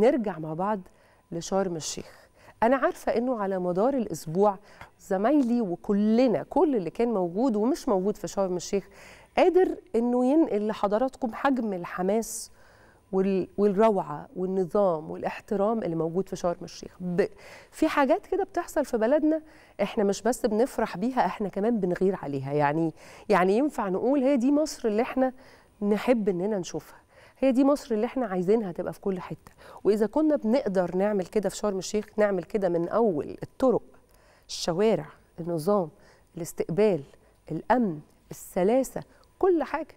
نرجع مع بعض لشرم الشيخ انا عارفه انه على مدار الاسبوع زمايلي وكلنا كل اللي كان موجود ومش موجود في شرم الشيخ قادر انه ينقل لحضراتكم حجم الحماس والروعه والنظام والاحترام اللي موجود في شرم الشيخ في حاجات كده بتحصل في بلدنا احنا مش بس بنفرح بيها احنا كمان بنغير عليها يعني يعني ينفع نقول هي دي مصر اللي احنا نحب اننا نشوفها هي دي مصر اللي احنا عايزينها تبقى في كل حته واذا كنا بنقدر نعمل كده في شرم الشيخ نعمل كده من اول الطرق الشوارع النظام الاستقبال الامن السلاسه كل حاجه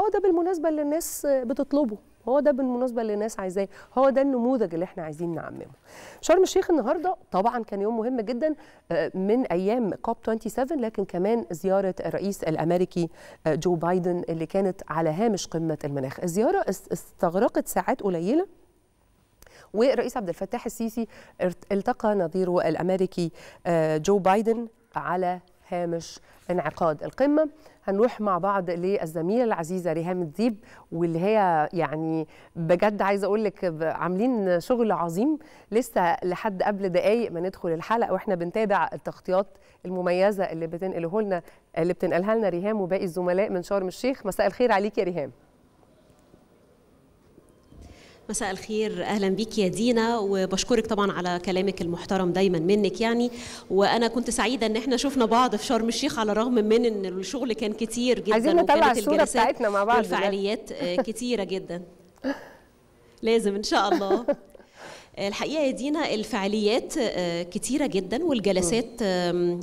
هو ده بالمناسبه اللي الناس بتطلبه هو ده بالمناسبه اللي الناس عايزاه هو ده النموذج اللي احنا عايزين نعممه شرم الشيخ النهارده طبعا كان يوم مهم جدا آه، من ايام كوب 27 لكن كمان زياره الرئيس الامريكي آه، جو بايدن اللي كانت على هامش قمه المناخ الزياره استغرقت ساعات قليله والرئيس عبد الفتاح السيسي التقى نظيره الامريكي آه، جو بايدن على هامش انعقاد القمة هنروح مع بعض للزميلة العزيزة ريهام الديب واللي هي يعني بجد عايزة أقول لك عاملين شغل عظيم لسه لحد قبل دقايق ما ندخل الحلقة وإحنا بنتابع التغطيات المميزة اللي بتنقله لنا اللي بتنقلها لنا ريهام وباقي الزملاء من شرم الشيخ مساء الخير عليك يا ريهام مساء الخير اهلا بيك يا دينا وبشكرك طبعا على كلامك المحترم دايما منك يعني وانا كنت سعيده ان احنا شفنا بعض في شرم الشيخ على الرغم من ان الشغل كان كتير جدا عايزين نطلع الصوره بتاعتنا مع بعض والفعاليات آه، كتيره جدا لازم ان شاء الله الحقيقه يا دينا الفعاليات آه، كتيره جدا والجلسات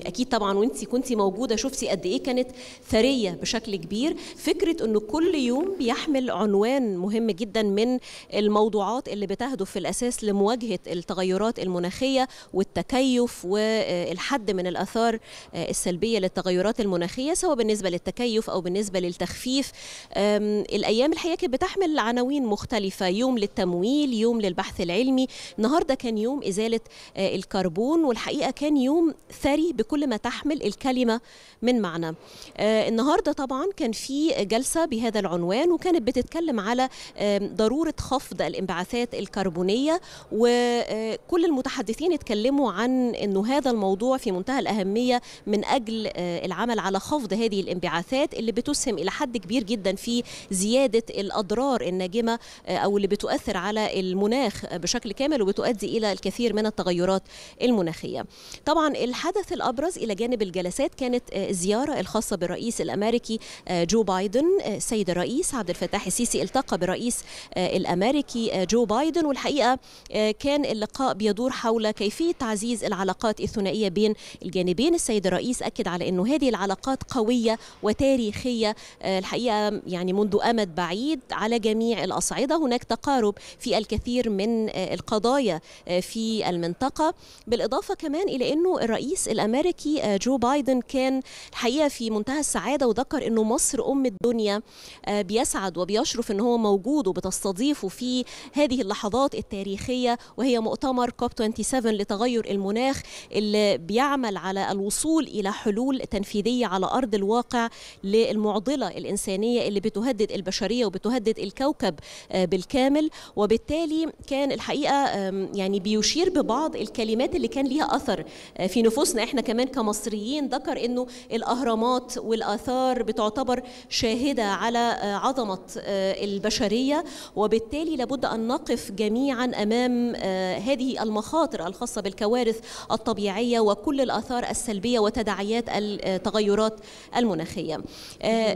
اكيد طبعا وانت كنت موجوده شفتي قد ايه كانت ثريه بشكل كبير فكره انه كل يوم بيحمل عنوان مهم جدا من الموضوعات اللي بتهدف في الاساس لمواجهه التغيرات المناخيه والتكيف والحد من الاثار آه، السلبيه للتغيرات المناخيه سواء بالنسبه للتكيف او بالنسبه للتخفيف الايام الحقيقه كانت بتحمل عناوين مختلفه يوم للتمويل يوم للبحث العلمي النهارده كان يوم ازاله آه، الكربون والحقيقه كان يوم ثري بكل ما تحمل الكلمه من معنى آه، النهارده طبعا كان في جلسه بهذا العنوان وكانت بتتكلم على آه، ضروره خفض الانبعاثات الكربونيه وكل المتحدثين اتكلموا عن انه هذا الموضوع في منتهى الاهميه من اجل العمل على خفض هذه الانبعاثات اللي بتسهم الى حد كبير جدا في زياده الاضرار الناجمه او اللي بتؤثر على المناخ بشكل كامل بالكامل وبتؤدي إلى الكثير من التغيرات المناخية طبعا الحدث الأبرز إلى جانب الجلسات كانت الزيارة آه، الخاصة بالرئيس الأمريكي آه، جو بايدن السيد آه، الرئيس عبد الفتاح السيسي التقى بالرئيس الأمريكي جو بايدن والحقيقة كان اللقاء بيدور حول كيفية تعزيز العلاقات الثنائية بين الجانبين السيد الرئيس أكد على أنه هذه العلاقات قوية وتاريخية الحقيقة يعني منذ أمد بعيد على جميع الأصعدة هناك تقارب في الكثير من القضايا قضايا آه، في المنطقة بالإضافة كمان إلى أنه الرئيس الأمريكي آه، جو بايدن كان الحقيقة في منتهى السعادة وذكر أنه مصر أم الدنيا آه، بيسعد وبيشرف أنه هو موجود وبتستضيفه في هذه اللحظات التاريخية وهي مؤتمر كوب 27 لتغير المناخ اللي بيعمل على الوصول إلى حلول تنفيذية على أرض الواقع للمعضلة الإنسانية اللي بتهدد البشرية وبتهدد الكوكب بالكامل وبالتالي كان الحقيقة يعني بيشير ببعض الكلمات اللي كان ليها اثر آه، في نفوسنا احنا كمان كمصريين ذكر انه الاهرامات والاثار بتعتبر شاهده على آه، عظمه آه، البشريه وبالتالي لابد ان نقف جميعا امام هذه المخاطر الخاصه بالكوارث الطبيعيه وكل الاثار السلبيه وتداعيات التغيرات المناخيه.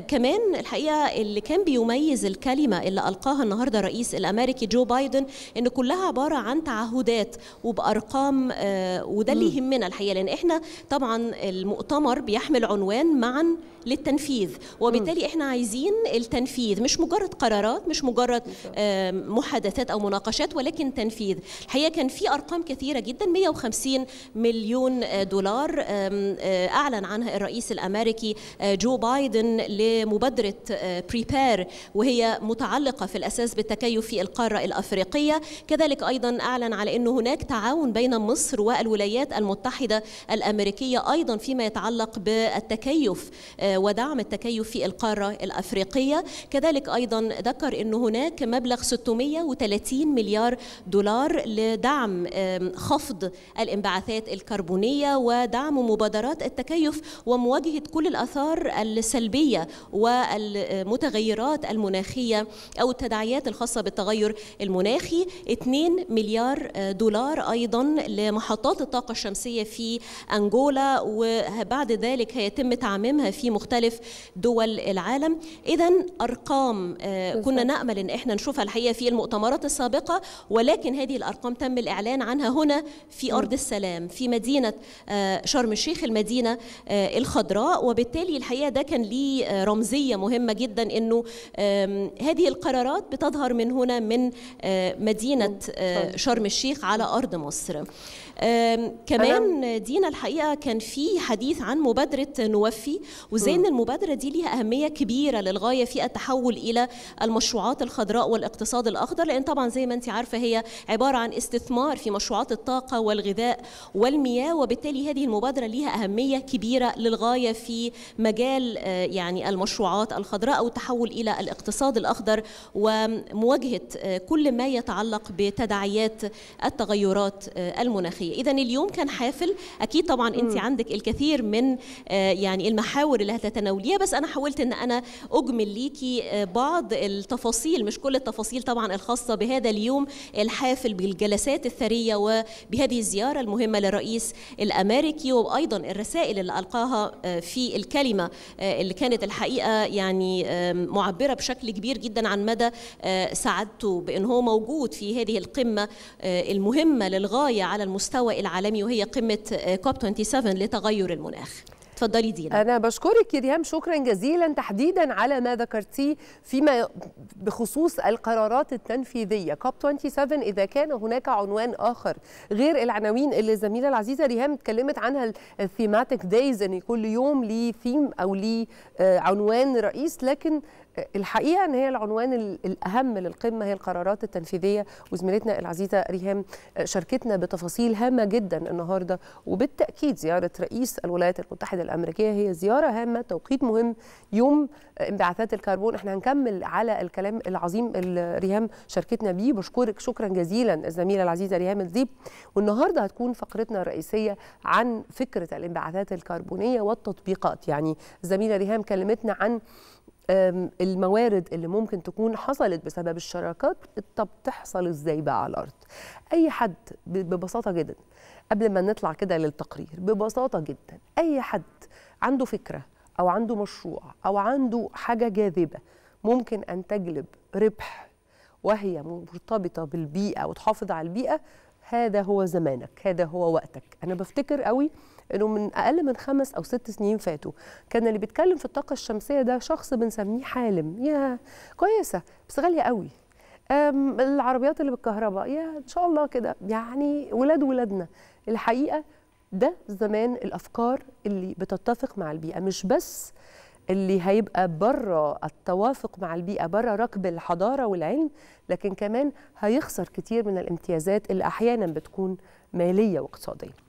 كمان الحقيقه اللي كان بيميز الكلمه اللي القاها النهارده الرئيس الامريكي جو بايدن ان كلها عباره عن تعهدات وبارقام آه، وده اللي يهمنا الحقيقه لان احنا طبعا المؤتمر بيحمل عنوان معا للتنفيذ وبالتالي احنا عايزين التنفيذ مش مجرد قرارات مش مجرد آه، محادثات او مناقشات ولكن تنفيذ الحقيقه كان في ارقام كثيره جدا 150 مليون دولار آه، اعلن عنها الرئيس الامريكي جو بايدن لمبادره بريبير وهي متعلقه في الاساس بالتكيف في القاره الافريقيه كذلك ايضا اعلن على انه هناك تعاون بين مصر والولايات المتحده الامريكيه ايضا فيما يتعلق بالتكيف آه، ودعم التكيف في القاره الافريقيه كذلك ايضا ذكر انه هناك مبلغ 630 مليار دولار لدعم خفض الانبعاثات الكربونيه ودعم مبادرات التكيف ومواجهه كل الاثار السلبيه والمتغيرات المناخيه او التداعيات الخاصه بالتغير المناخي 2 مليار مليار دولار أيضا لمحطات الطاقة الشمسية في أنجولا وبعد ذلك هيتم تعميمها في مختلف دول العالم إذا أرقام آه، كنا نأمل أن احنا نشوفها الحقيقة في المؤتمرات السابقة ولكن هذه الأرقام تم الإعلان عنها هنا في أرض السلام في مدينة آه، شرم الشيخ المدينة آه، الخضراء وبالتالي الحقيقة ده كان ليه رمزية مهمة جدا أنه هذه القرارات بتظهر من هنا من مدينة شرم الشيخ على أرض مصر كمان دينا الحقيقه كان في حديث عن مبادره نوفي وزي ان المبادره دي ليها اهميه كبيره للغايه في التحول الى المشروعات الخضراء والاقتصاد الاخضر لان طبعا زي ما انت عارفه هي عباره عن استثمار في مشروعات الطاقه والغذاء والمياه وبالتالي هذه المبادره ليها اهميه كبيره للغايه في مجال آه، يعني المشروعات الخضراء او التحول الى الاقتصاد الاخضر ومواجهه آه، كل ما يتعلق بتداعيات التغيرات آه، المناخيه التاريخيه اذا اليوم كان حافل اكيد طبعا انت عندك الكثير من آه، يعني المحاور اللي هتتناوليها بس انا حاولت ان انا اجمل ليكي آه، بعض التفاصيل مش كل التفاصيل طبعا الخاصه بهذا اليوم الحافل بالجلسات الثريه وبهذه الزياره المهمه للرئيس الامريكي وايضا الرسائل اللي القاها آه، في الكلمه اللي كانت الحقيقه يعني معبره بشكل كبير جدا عن مدى سعادته بان هو موجود في هذه القمه المهمه للغايه على المستوى المستوى العالمي وهي قمة آه، كوب 27 لتغير المناخ تفضلي دينا انا بشكرك يا ريهام شكرا جزيلا تحديدا على ما ذكرتيه فيما بخصوص القرارات التنفيذيه كوب 27 اذا كان هناك عنوان اخر غير العناوين اللي الزميله العزيزه ريهام اتكلمت عنها الثيماتيك دايز ان كل يوم ليه ثيم او ليه آه، عنوان رئيس لكن الحقيقه ان هي العنوان الاهم للقمه هي القرارات التنفيذيه وزميلتنا العزيزه ريهام آه، شاركتنا بتفاصيل هامه جدا النهارده وبالتاكيد زياره رئيس الولايات المتحده الامريكيه هي زياره هامه توقيت مهم يوم انبعاثات الكربون احنا هنكمل على الكلام العظيم اللي ريهام شاركتنا بيه بشكرك شكرا جزيلا الزميله العزيزه ريهام الذيب والنهارده هتكون فقرتنا الرئيسيه عن فكره الانبعاثات الكربونيه والتطبيقات يعني الزميله ريهام كلمتنا عن الموارد اللي ممكن تكون حصلت بسبب الشراكات طب تحصل ازاي بقى على الارض اي حد ببساطه جدا قبل ما نطلع كده للتقرير ببساطه جدا اي حد عنده فكره او عنده مشروع او عنده حاجه جاذبه ممكن ان تجلب ربح وهي مرتبطه بالبيئه وتحافظ على البيئه هذا هو زمانك هذا هو وقتك انا بفتكر قوي انه من اقل من خمس او ست سنين فاتوا كان اللي بيتكلم في الطاقه الشمسيه ده شخص بنسميه حالم يا كويسه بس غاليه قوي العربيات اللي بالكهرباء يا ان شاء الله كده يعني ولاد ولادنا الحقيقه ده زمان الافكار اللي بتتفق مع البيئه مش بس اللي هيبقى بره التوافق مع البيئه بره ركب الحضاره والعلم لكن كمان هيخسر كتير من الامتيازات اللي احيانا بتكون ماليه واقتصاديه